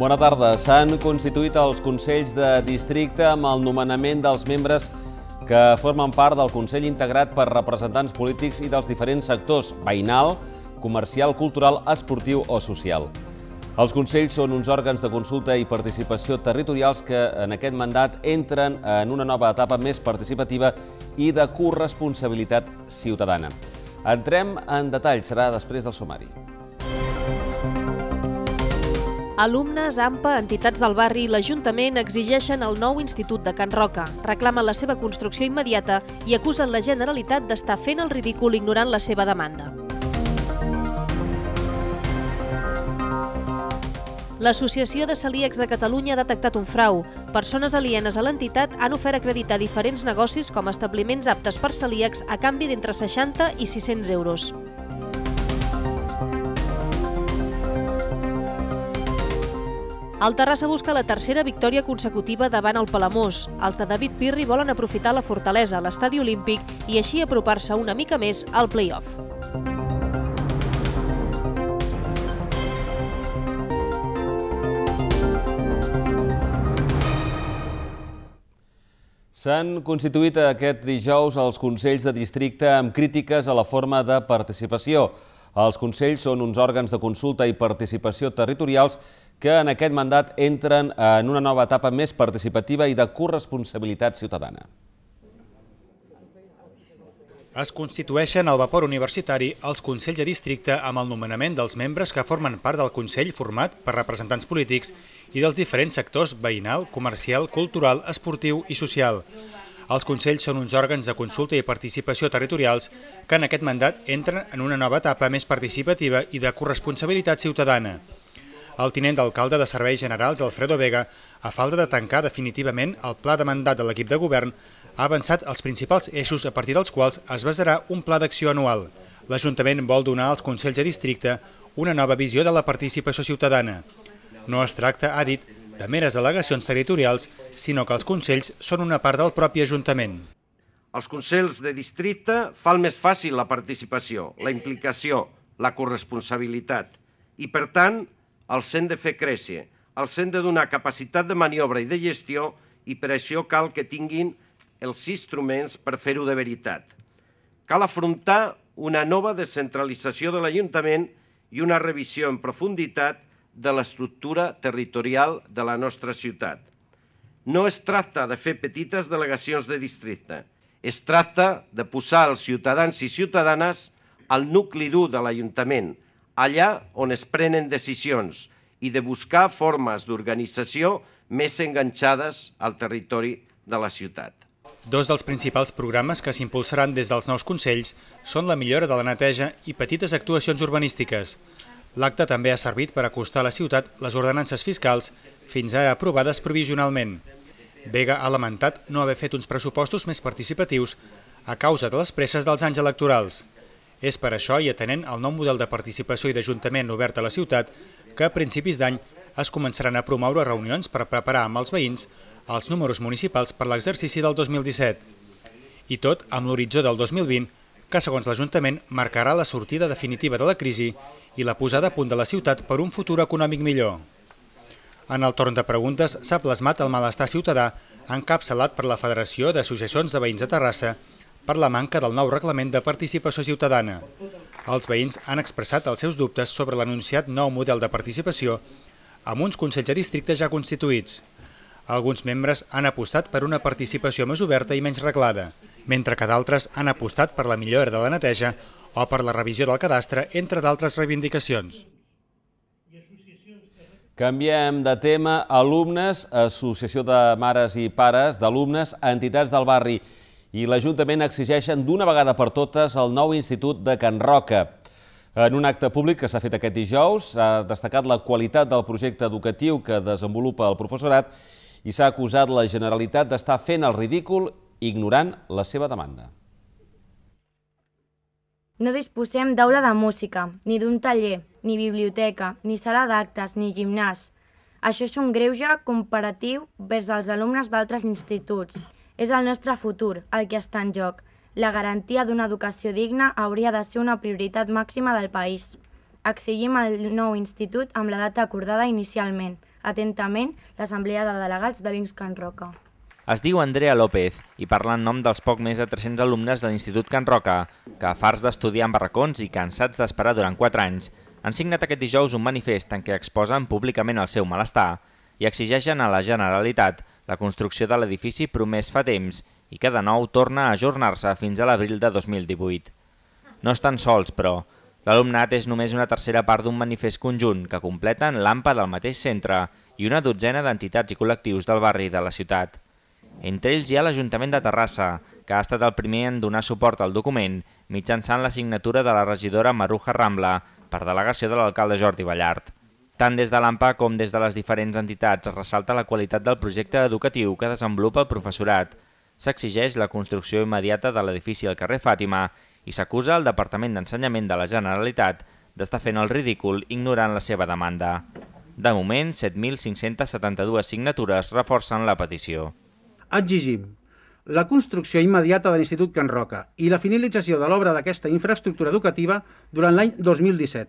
Bona tarda. S'han constituït els Consells de Districte amb el nomenament dels membres que formen part del Consell integrat per representants polítics i dels diferents sectors veïnal, comercial, cultural, esportiu o social. Els Consells són uns òrgans de consulta i participació territorials que en aquest mandat entren en una nova etapa més participativa i de corresponsabilitat ciutadana. Entrem en detall, serà després del sumari. Alumnes, AMPA, entitats del barri i l'Ajuntament exigeixen el nou Institut de Can Roca, reclamen la seva construcció immediata i acusen la Generalitat d'estar fent el ridícul ignorant la seva demanda. L'Associació de Celíacs de Catalunya ha detectat un frau. Persones alienes a l'entitat han ofert acreditar diferents negocis com establiments aptes per celíacs a canvi d'entre 60 i 600 euros. El Terrassa busca la tercera victòria consecutiva davant el Palamós. El David Pirri volen aprofitar la fortalesa, l'estadi olímpic i així apropar-se una mica més al play-off. S'han constituït aquest dijous els Consells de Districte amb crítiques a la forma de participació. Els Consells són uns òrgans de consulta i participació territorials que en aquest mandat entren en una nova etapa més participativa i de corresponsabilitat ciutadana. Es constitueixen al vapor universitari els Consells de Districte amb el nomenament dels membres que formen part del Consell format per representants polítics i dels diferents sectors veïnal, comercial, cultural, esportiu i social. Els Consells són uns òrgans de consulta i participació territorials que en aquest mandat entren en una nova etapa més participativa i de corresponsabilitat ciutadana. El tinent d'alcalde de Serveis Generals, Alfredo Vega, a falta de tancar definitivament el pla de mandat de l'equip de govern, ha avançat els principals eixos a partir dels quals es basarà un pla d'acció anual. L'Ajuntament vol donar als Consells de Districte una nova visió de la participació ciutadana. No es tracta, ha dit, de meres delegacions territorials, sinó que els Consells són una part del propi Ajuntament. Els Consells de Districte fan més fàcil la participació, la implicació, la corresponsabilitat i, per tant, els hem de fer créixer, els hem de donar capacitat de maniobra i de gestió i per això cal que tinguin els instruments per fer-ho de veritat. Cal afrontar una nova descentralització de l'Ajuntament i una revisió en profunditat de l'estructura territorial de la nostra ciutat. No es tracta de fer petites delegacions de districte, es tracta de posar els ciutadans i ciutadanes al nucli dur de l'Ajuntament, allà on es prenen decisions i de buscar formes d'organització més enganxades al territori de la ciutat. Dos dels principals programes que s'impulsaran des dels nous consells són la millora de la neteja i petites actuacions urbanístiques. L'acte també ha servit per acostar a la ciutat les ordenances fiscals fins ara aprovades provisionalment. Vega ha lamentat no haver fet uns pressupostos més participatius a causa de les presses dels anys electorals. És per això i atenent al nou model de participació i d'Ajuntament obert a la ciutat que a principis d'any es començaran a promoure reunions per preparar amb els veïns els números municipals per l'exercici del 2017. I tot amb l'horitzó del 2020, que segons l'Ajuntament marcarà la sortida definitiva de la crisi i la posada a punt de la ciutat per un futur econòmic millor. En el torn de preguntes s'ha plasmat el malestar ciutadà encapçalat per la Federació d'Associacions de Veïns de Terrassa per la manca del nou reglament de participació ciutadana. Els veïns han expressat els seus dubtes sobre l'anunciat nou model de participació amb uns consells de districte ja constituïts. Alguns membres han apostat per una participació més oberta i menys reglada, mentre que d'altres han apostat per la millora de la neteja o per la revisió del cadastre, entre d'altres reivindicacions. Canviem de tema. Alumnes, Associació de Mares i Pares d'Alumnes, Entitats del Barri i l'Ajuntament exigeixen d'una vegada per totes el nou Institut de Can Roca. En un acte públic que s'ha fet aquest dijous, ha destacat la qualitat del projecte educatiu que desenvolupa el professorat i s'ha acusat la Generalitat d'estar fent el ridícul ignorant la seva demanda. No disposem d'aula de música, ni d'un taller, ni biblioteca, ni sala d'actes, ni gimnàs. Això és un greuge comparatiu vers els alumnes d'altres instituts és el nostre futur el que està en joc. La garantia d'una educació digna hauria de ser una prioritat màxima del país. Exigim el nou institut amb la data acordada inicialment. Atentament, l'Assemblea de Delegats de Can Roca. Es diu Andrea López i parla en nom dels poc més de 300 alumnes de l'Institut Can Roca, que, farts d'estudiar en barracons i cansats d'esperar durant 4 anys, han signat aquest dijous un manifest en què exposen públicament el seu malestar i exigeixen a la Generalitat la construcció de l'edifici promès fa temps i que de nou torna a ajornar-se fins a l'abril de 2018. No estan sols, però. L'alumnat és només una tercera part d'un manifest conjunt que completen l'AMPA del mateix centre i una dotzena d'entitats i col·lectius del barri de la ciutat. Entre ells hi ha l'Ajuntament de Terrassa, que ha estat el primer en donar suport al document mitjançant la signatura de la regidora Maruja Rambla per delegació de l'alcalde Jordi Ballart. Tant des de l'AMPA com des de les diferents entitats es ressalta la qualitat del projecte educatiu que desenvolupa el professorat. S'exigeix la construcció immediata de l'edifici al carrer Fàtima i s'acusa el Departament d'Ensenyament de la Generalitat d'estar fent el ridícul ignorant la seva demanda. De moment, 7.572 signatures reforcen la petició. Exigim la construcció immediata de l'Institut Can Roca i la finalització de l'obra d'aquesta infraestructura educativa durant l'any 2017,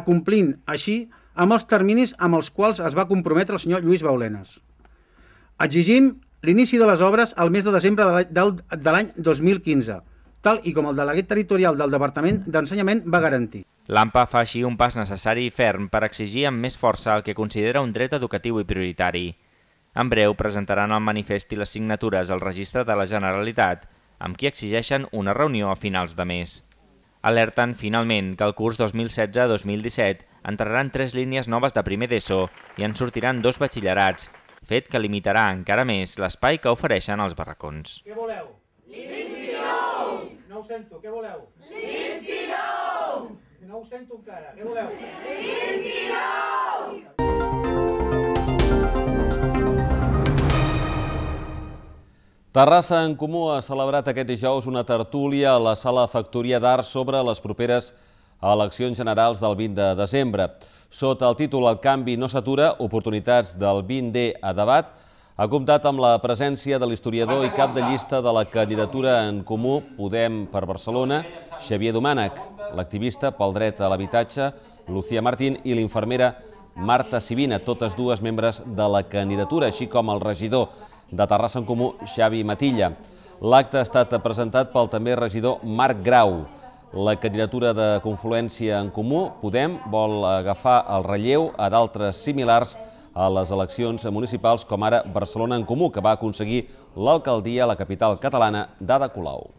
acomplint així amb els terminis amb els quals es va comprometre el senyor Lluís Baulenes. Exigim l'inici de les obres al mes de desembre de l'any 2015, tal i com el delegat territorial del Departament d'Ensenyament va garantir. L'AMPA fa així un pas necessari i ferm per exigir amb més força el que considera un dret educatiu i prioritari. En breu presentaran el manifest i les signatures al registre de la Generalitat, amb qui exigeixen una reunió a finals de mes. Alerten, finalment, que el curs 2016-2017 entraran tres línies noves de primer d'ESO i en sortiran dos batxillerats, fet que limitarà encara més l'espai que ofereixen els barracons. Què voleu? L'ICO! No ho sento, què voleu? L'ICO! No ho sento encara, què voleu? L'ICO! Terrassa en Comú ha celebrat aquest dijous una tertúlia a la Sala Factoria d'Art sobre les properes a eleccions generals del 20 de desembre. Sota el títol El canvi no s'atura, oportunitats del 20D a debat, ha comptat amb la presència de l'historiador i cap de llista de la candidatura en comú Podem per Barcelona, Xavier Domànec, l'activista pel dret a l'habitatge, Lucía Martín, i l'infermera Marta Sivina, totes dues membres de la candidatura, així com el regidor de Terrassa en Comú, Xavi Matilla. L'acte ha estat presentat pel també regidor Marc Grau. La candidatura de Confluència en Comú, Podem, vol agafar el relleu a d'altres similars a les eleccions municipals, com ara Barcelona en Comú, que va aconseguir l'alcaldia a la capital catalana d'Ada Colau.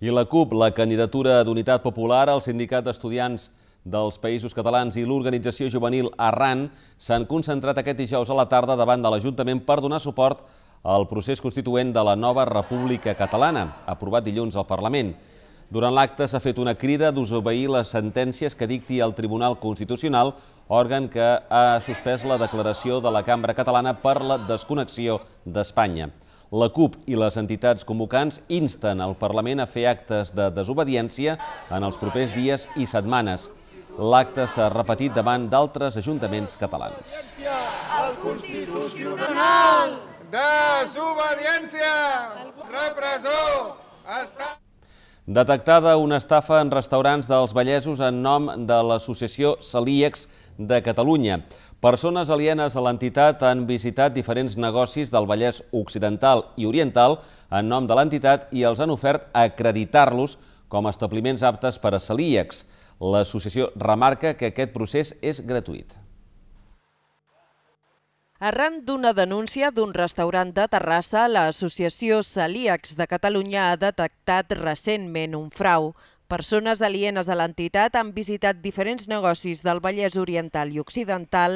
I la CUP, la candidatura d'Unitat Popular al Sindicat d'Estudiants dels Països Catalans i l'organització juvenil Arran s'han concentrat aquest dijous a la tarda davant de l'Ajuntament per donar suport a el procés constituent de la nova República Catalana, aprovat dilluns al Parlament. Durant l'acte s'ha fet una crida d'osobeir les sentències que dicti el Tribunal Constitucional, òrgan que ha suspès la declaració de la Cambra Catalana per la desconnexió d'Espanya. La CUP i les entitats convocants insten el Parlament a fer actes de desobediència en els propers dies i setmanes. L'acte s'ha repetit davant d'altres ajuntaments catalans. El Constitucional! Desobediència! Represó! Està... Detectada una estafa en restaurants dels Vallesos en nom de l'associació Celíacs de Catalunya. Persones alienes a l'entitat han visitat diferents negocis del Vallès Occidental i Oriental en nom de l'entitat i els han ofert acreditar-los com a establiments aptes per a celíacs. L'associació remarca que aquest procés és gratuït. Arran d'una denúncia d'un restaurant de Terrassa, l'Associació Celíacs de Catalunya ha detectat recentment un frau. Persones alienes de l'entitat han visitat diferents negocis del Vallès Oriental i Occidental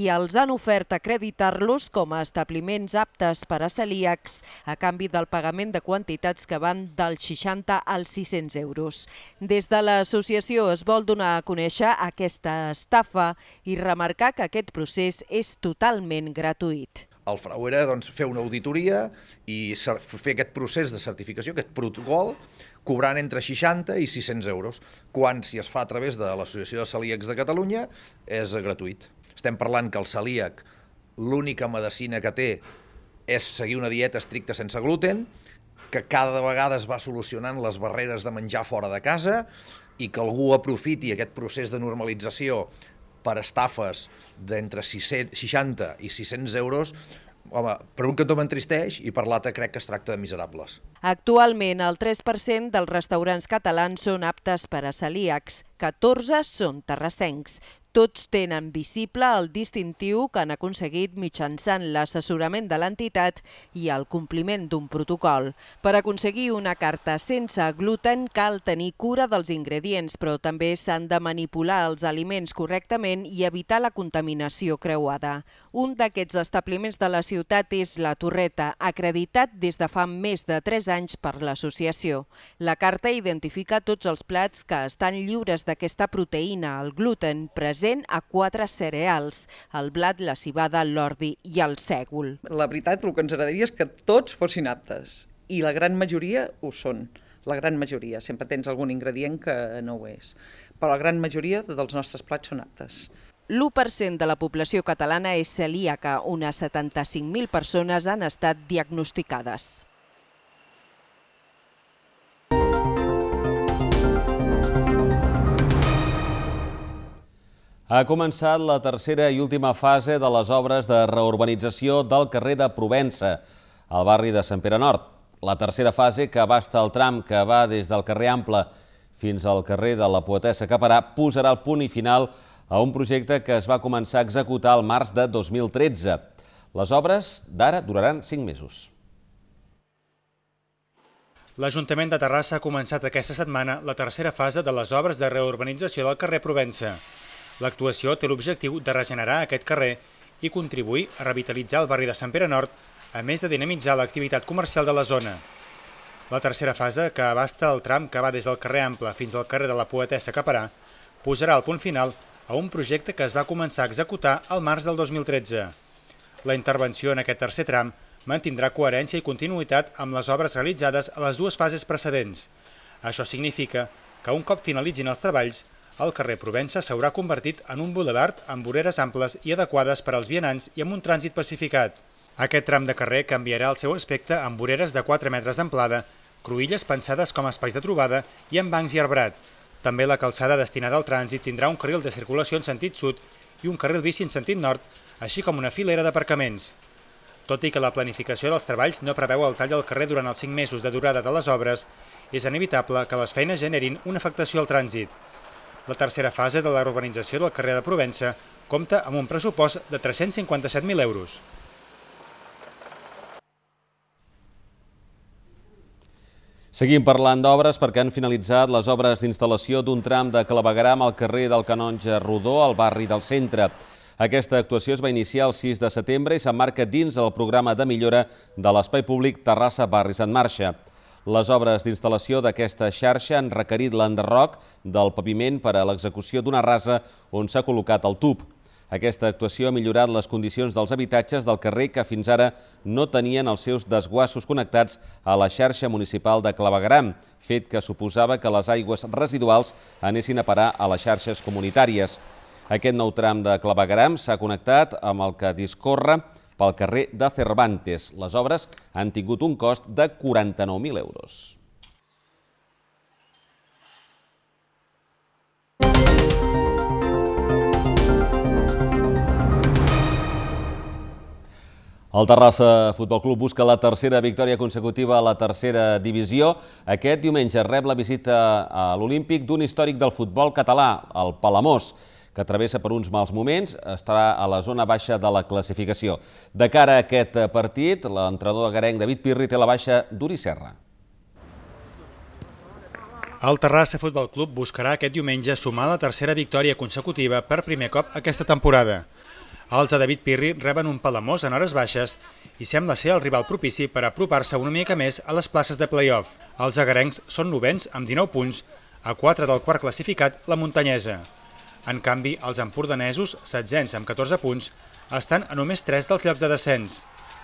i els han ofert acreditar-los com a establiments aptes per a celíacs a canvi del pagament de quantitats que van dels 60 als 600 euros. Des de l'associació es vol donar a conèixer aquesta estafa i remarcar que aquest procés és totalment gratuït. El frau era doncs, fer una auditoria i fer aquest procés de certificació, aquest protocol, cobrant entre 60 i 600 euros, quan si es fa a través de l'Associació de Celíacs de Catalunya és gratuït. Estem parlant que el celíac l'única medicina que té és seguir una dieta estricta sense gluten, que cada vegada es va solucionant les barreres de menjar fora de casa i que algú aprofiti aquest procés de normalització per estafes d'entre 60 i 600 euros Home, per un cantó m'entristeix i per l'altre crec que es tracta de miserables. Actualment, el 3% dels restaurants catalans són aptes per a celíacs, 14 són terrassencs, tots tenen visible el distintiu que han aconseguit mitjançant l'assessorament de l'entitat i el compliment d'un protocol. Per aconseguir una carta sense gluten cal tenir cura dels ingredients, però també s'han de manipular els aliments correctament i evitar la contaminació creuada. Un d'aquests establiments de la ciutat és la Torreta, acreditat des de fa més de 3 anys per l'associació. La carta identifica tots els plats que estan lliures d'aquesta proteïna, el gluten, present present a quatre cereals, el blat, la cibada, l'ordi i el sègol. La veritat, el que ens agradaria és que tots fossin aptes, i la gran majoria ho són la gran majoria, sempre tens algun ingredient que no ho és, però la gran majoria dels nostres plats són aptes. L'1% de la població catalana és celíaca, unes 75.000 persones han estat diagnosticades. Ha començat la tercera i última fase de les obres de reurbanització del carrer de Provença, al barri de Sant Pere Nord. La tercera fase, que abasta el tram que va des del carrer Ample fins al carrer de la Poetessa Caparà, posarà el punt i final a un projecte que es va començar a executar al març de 2013. Les obres d'ara duraran 5 mesos. L'Ajuntament de Terrassa ha començat aquesta setmana la tercera fase de les obres de reurbanització del carrer Provença. L'actuació té l'objectiu de regenerar aquest carrer i contribuir a revitalitzar el barri de Sant Pere Nord, a més de dinamitzar l'activitat comercial de la zona. La tercera fase, que abasta el tram que va des del carrer Ample fins al carrer de la Poetessa Caparà, posarà el punt final a un projecte que es va començar a executar al març del 2013. La intervenció en aquest tercer tram mantindrà coherència i continuïtat amb les obres realitzades a les dues fases precedents. Això significa que un cop finalitzin els treballs, el carrer Provença s'haurà convertit en un boulevard amb voreres amples i adequades per als vianants i amb un trànsit pacificat. Aquest tram de carrer canviarà el seu aspecte amb voreres de 4 metres d'amplada, cruïlles pensades com a espais de trobada i amb bancs i arbrat. També la calçada destinada al trànsit tindrà un carril de circulació en sentit sud i un carril bici en sentit nord, així com una filera d'aparcaments. Tot i que la planificació dels treballs no preveu el tall del carrer durant els 5 mesos de durada de les obres, és inevitable que les feines generin una afectació al trànsit. La tercera fase de la urbanització del carrer de Provença compta amb un pressupost de 357.000 euros. Seguim parlant d'obres perquè han finalitzat les obres d'instal·lació d'un tram de clavegram al carrer del Canonge Rodó, al barri del centre. Aquesta actuació es va iniciar el 6 de setembre i s'emmarca dins el programa de millora de l'espai públic Terrassa Barris en Marxa. Les obres d'instal·lació d'aquesta xarxa han requerit l'enderroc del paviment per a l'execució d'una rasa on s'ha col·locat el tub. Aquesta actuació ha millorat les condicions dels habitatges del carrer que fins ara no tenien els seus desguassos connectats a la xarxa municipal de Clavegram, fet que suposava que les aigües residuals anessin a parar a les xarxes comunitàries. Aquest nou tram de Clavegram s'ha connectat amb el que discorre pel carrer de Cervantes. Les obres han tingut un cost de 49.000 euros. El Terrassa Futbol Club busca la tercera victòria consecutiva a la tercera divisió. Aquest diumenge rep la visita a l'Olímpic d'un històric del futbol català, el Palamós que travessa per uns mals moments, estarà a la zona baixa de la classificació. De cara a aquest partit, l'entrenador agarenc David Pirri té la baixa d'Uri Serra. El Terrassa Futbol Club buscarà aquest diumenge sumar la tercera victòria consecutiva per primer cop aquesta temporada. Els de David Pirri reben un palamós en hores baixes i sembla ser el rival propici per apropar-se una mica més a les places de play-off. Els agarencs són novens amb 19 punts, a 4 del quart classificat, la muntanyesa. En canvi, els empordanesos, setzents amb 14 punts, estan a només 3 dels llocs de descens.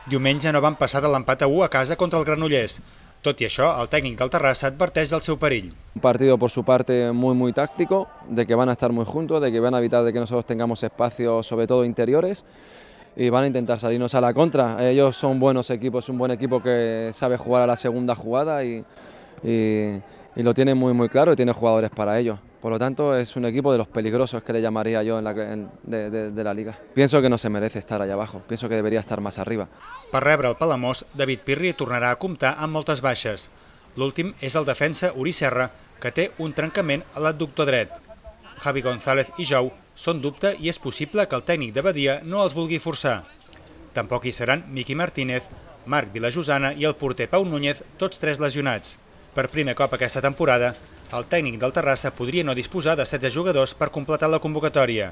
Diumenge no van passar de l'empat a 1 a casa contra el Granollers, Tot i això, el tècnic del Terrassa adverteix del seu perill. Un partido por su parte muy muy táctico, de que van a estar muy juntos, de que van a evitar de que nosotros tengamos espacios, sobre todo interiores, y van a intentar salirnos a la contra. Ellos son buenos equipos, un buen equipo que sabe jugar a la segunda jugada y, y, y lo tienen muy muy claro y tiene jugadores para ellos. Por lo tanto, es un equipo de los peligrosos que le llamaría yo en la, en, de, de, de la Liga. Pienso que no se merece estar allá abajo, pienso que debería estar más arriba. Per rebre el Palamós, David Pirri tornarà a comptar amb moltes baixes. L'últim és el defensa Uri Serra, que té un trencament a l'adductor dret. Javi González i Jou són dubte i és possible que el tècnic de Badia no els vulgui forçar. Tampoc hi seran Miqui Martínez, Marc Vilajosana i el porter Pau Núñez, tots tres lesionats. Per primer cop aquesta temporada, el tècnic del Terrassa podria no disposar de 16 jugadors per completar la convocatòria.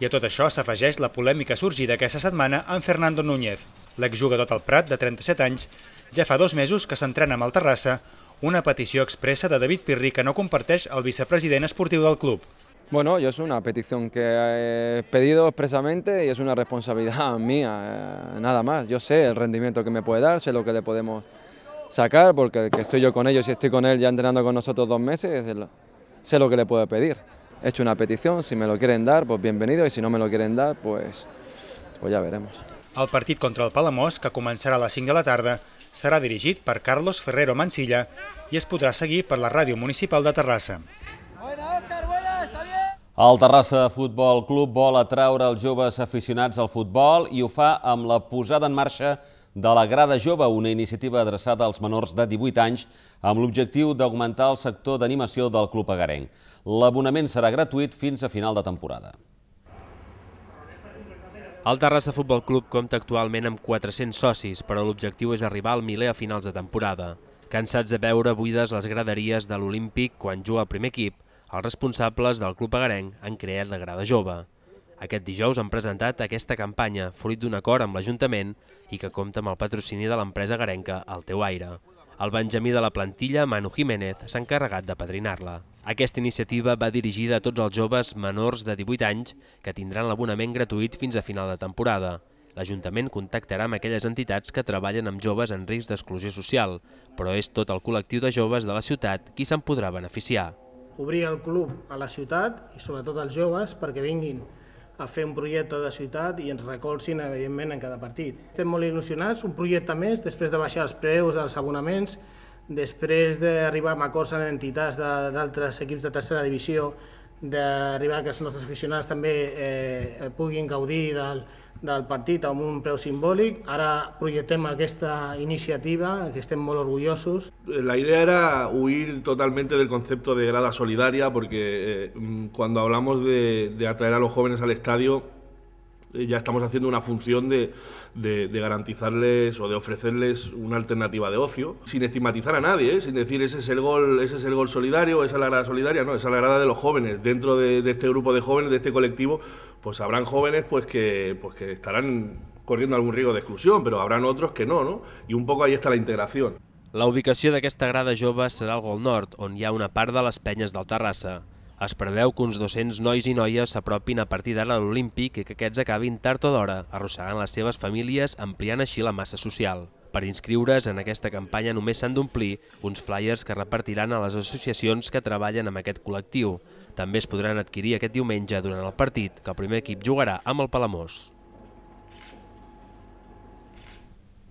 I a tot això s'afegeix la polèmica sorgida aquesta setmana amb Fernando Núñez. L'exjugador del Prat, de 37 anys, ja fa dos mesos que s'entrena amb el Terrassa, una petició expressa de David Pirri que no comparteix el vicepresident esportiu del club. Bueno, yo es una petición que he pedido expresamente y es una responsabilidad mía, eh, nada más. Yo sé el rendimiento que me puede dar, sé lo que le podemos sacar, porque el que estoy yo con ellos y estoy con él ya entrenando con nosotros dos meses, sé lo que le puedo pedir. He hecho una petición, si me lo quieren dar, pues bienvenido, y si no me lo quieren dar, pues, pues ya veremos. El partit contra el Palamós, que començarà a les 5 de la tarda, serà dirigit per Carlos Ferrero Mancilla i es podrà seguir per la ràdio municipal de Terrassa. El Terrassa Futbol Club vol atraure els joves aficionats al futbol i ho fa amb la posada en marxa de de la Grada Jove, una iniciativa adreçada als menors de 18 anys amb l'objectiu d'augmentar el sector d'animació del Club Agarenc. L'abonament serà gratuït fins a final de temporada. El Terrassa Futbol Club compta actualment amb 400 socis, però l'objectiu és arribar al miler a finals de temporada. Cansats de veure buides les graderies de l'Olímpic quan juga el primer equip, els responsables del Club Agarenc han creat la Grada Jove. Aquest dijous han presentat aquesta campanya, fruit d'un acord amb l'Ajuntament i que compta amb el patrocini de l'empresa garenca El Teu Aire. El Benjamí de la plantilla, Manu Jiménez, s'ha encarregat de padrinar-la. Aquesta iniciativa va dirigida a tots els joves menors de 18 anys que tindran l'abonament gratuït fins a final de temporada. L'Ajuntament contactarà amb aquelles entitats que treballen amb joves en risc d'exclusió social, però és tot el col·lectiu de joves de la ciutat qui se'n podrà beneficiar. Obrir el club a la ciutat i sobretot als joves perquè vinguin a fer un projecte de ciutat i ens recolzin, evidentment, en cada partit. Estem molt il·lusionats, un projecte més, després de baixar els preus dels abonaments, després d'arribar a acords amb entitats d'altres equips de tercera divisió, d'arribar que els nostres aficionats també eh, puguin gaudir del, del partido amb un preu simbólico... ...ahora projectem esta iniciativa, que estemos muy orgullosos. La idea era huir totalmente del concepto de grada solidaria, porque eh, cuando hablamos de, de atraer a los jóvenes al estadio, eh, ya estamos haciendo una función de, garantizarles o de ofrecerles una alternativa de ocio, sin estigmatizar a nadie, ¿eh? sin decir ese es el gol, ese es el gol solidario, esa es la grada solidaria, no, esa es la grada de los jóvenes. Dentro de, este grupo de jóvenes, de este colectivo, pues habrán jóvenes pues, pues que, estarán corriendo algún riesgo de exclusión, pero habrán otros que no, ¿no? Y un poco ahí está la integración. La ubicación de esta grada jove será al Gol norte, on hi una parte de peñas peñas del Terrassa. Es preveu que uns 200 nois i noies s'apropin a partir d'ara a l'Olímpic i que aquests acabin tard o d'hora, arrossegant les seves famílies, ampliant així la massa social. Per inscriure's en aquesta campanya només s'han d'omplir uns flyers que repartiran a les associacions que treballen amb aquest col·lectiu. També es podran adquirir aquest diumenge durant el partit que el primer equip jugarà amb el Palamós.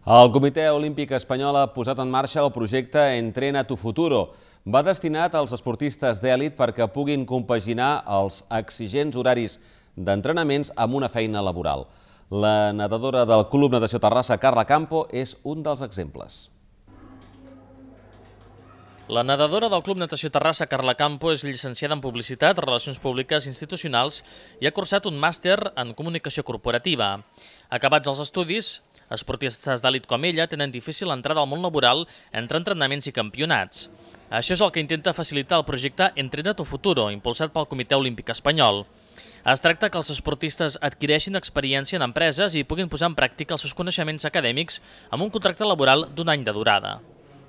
El Comitè Olímpic Espanyol ha posat en marxa el projecte Entrena tu Futuro, va destinat als esportistes d'èlit perquè puguin compaginar els exigents horaris d'entrenaments amb una feina laboral. La nedadora del Club Natació Terrassa, Carla Campo, és un dels exemples. La nedadora del Club Natació Terrassa, Carla Campo, és llicenciada en Publicitat, Relacions Públiques Institucionals i ha cursat un màster en Comunicació Corporativa. Acabats els estudis, Esportistes d'elit com ella tenen difícil l'entrada al món laboral entre entrenaments i campionats. Això és el que intenta facilitar el projecte Entrena tu Futuro, impulsat pel Comitè Olímpic Espanyol. Es tracta que els esportistes adquireixin experiència en empreses i puguin posar en pràctica els seus coneixements acadèmics amb un contracte laboral d'un any de durada.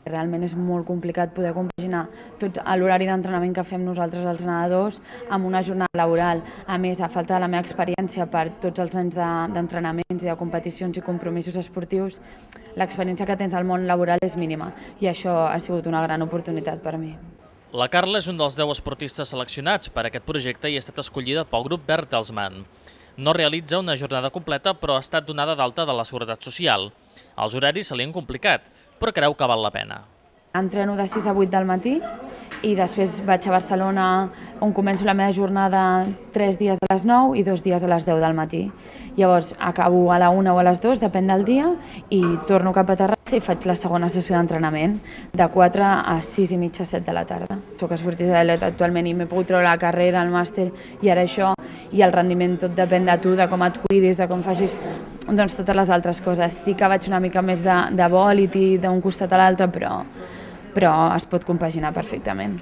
Realment és molt complicat poder compaginar tot l'horari d'entrenament que fem nosaltres els nedadors amb una jornada laboral. A més, a falta de la meva experiència per tots els anys d'entrenaments i de competicions i compromisos esportius, l'experiència que tens al món laboral és mínima i això ha sigut una gran oportunitat per mi. La Carla és un dels 10 esportistes seleccionats per a aquest projecte i ha estat escollida pel grup Bertelsmann. No realitza una jornada completa, però ha estat donada d'alta de la Seguretat Social. Els horaris se li han complicat, però creu que val la pena. Entreno de 6 a 8 del matí i després vaig a Barcelona on començo la meva jornada 3 dies a les 9 i 2 dies a les 10 del matí. Llavors acabo a la 1 o a les 2, depèn del dia, i torno cap a Terrassa i faig la segona sessió d'entrenament de 4 a 6 i mitja, 7 de la tarda. Soc esportista d'atlet actualment i m'he pogut treure la carrera, el màster i ara això, i el rendiment tot depèn de tu, de com et cuidis, de com facis doncs totes les altres coses. Sí que vaig una mica més de, de bòlit i d'un costat a l'altre, però, però es pot compaginar perfectament.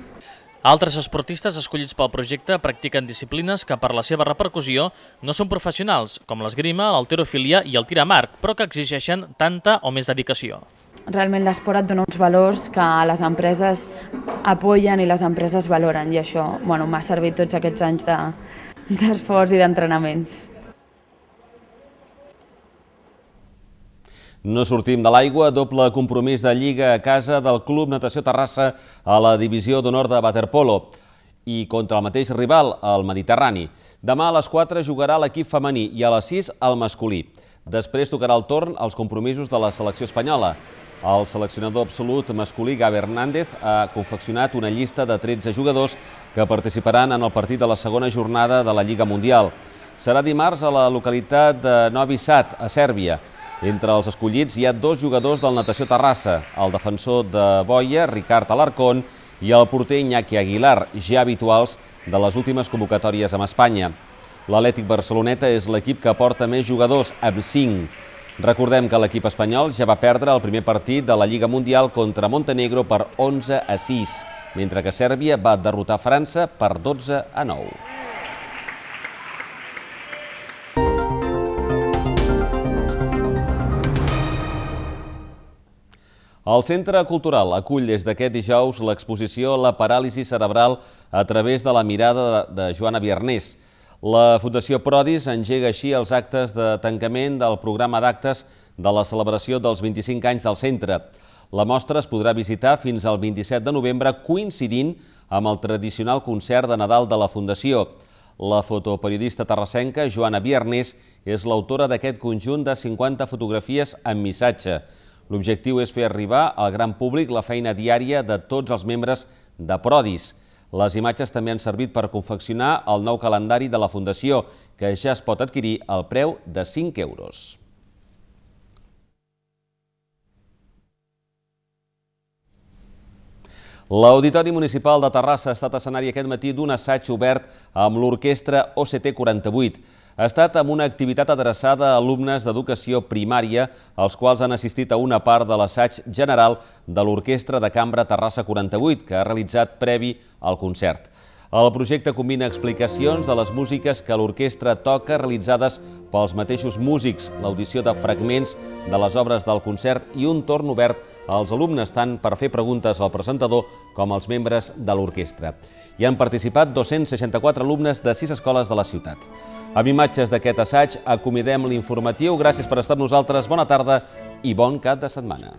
Altres esportistes escollits pel projecte practiquen disciplines que per la seva repercussió no són professionals, com l'esgrima, l'alterofilia i el tir a marc, però que exigeixen tanta o més dedicació. Realment l'esport et dona uns valors que les empreses apoyen i les empreses valoren i això bueno, m'ha servit tots aquests anys d'esforç de, i d'entrenaments. No sortim de l'aigua, doble compromís de Lliga a casa del Club Natació Terrassa a la divisió d'honor de Waterpolo i contra el mateix rival, el Mediterrani. Demà a les 4 jugarà l'equip femení i a les 6 el masculí. Després tocarà el torn als compromisos de la selecció espanyola. El seleccionador absolut masculí Gavi Hernández ha confeccionat una llista de 13 jugadors que participaran en el partit de la segona jornada de la Lliga Mundial. Serà dimarts a la localitat de Novi Sad, a Sèrbia. Entre els escollits hi ha dos jugadors del Natació Terrassa, el defensor de Boia, Ricard Alarcón, i el porter Iñaki Aguilar, ja habituals de les últimes convocatòries amb Espanya. L'Atlètic Barceloneta és l'equip que porta més jugadors, amb 5. Recordem que l'equip espanyol ja va perdre el primer partit de la Lliga Mundial contra Montenegro per 11 a 6, mentre que Sèrbia va derrotar França per 12 a 9. El Centre Cultural acull des d'aquest dijous l'exposició La paràlisi cerebral a través de la mirada de Joana Viernés. La Fundació Prodis engega així els actes de tancament del programa d'actes de la celebració dels 25 anys del centre. La mostra es podrà visitar fins al 27 de novembre coincidint amb el tradicional concert de Nadal de la Fundació. La fotoperiodista terrassenca Joana Viernés és l'autora d'aquest conjunt de 50 fotografies amb missatge. L'objectiu és fer arribar al gran públic la feina diària de tots els membres de Prodis. Les imatges també han servit per confeccionar el nou calendari de la Fundació, que ja es pot adquirir al preu de 5 euros. L'Auditori Municipal de Terrassa ha estat escenari aquest matí d'un assaig obert amb l'orquestra OCT 48 ha estat amb una activitat adreçada a alumnes d'educació primària, els quals han assistit a una part de l'assaig general de l'Orquestra de Cambra Terrassa 48, que ha realitzat previ al concert. El projecte combina explicacions de les músiques que l'orquestra toca realitzades pels mateixos músics, l'audició de fragments de les obres del concert i un torn obert als alumnes tant per fer preguntes al presentador com als membres de l'orquestra. Hi han participat 264 alumnes de sis escoles de la ciutat. Amb imatges d'aquest assaig acomidem l'informatiu. Gràcies per estar amb nosaltres. Bona tarda i bon cap de setmana.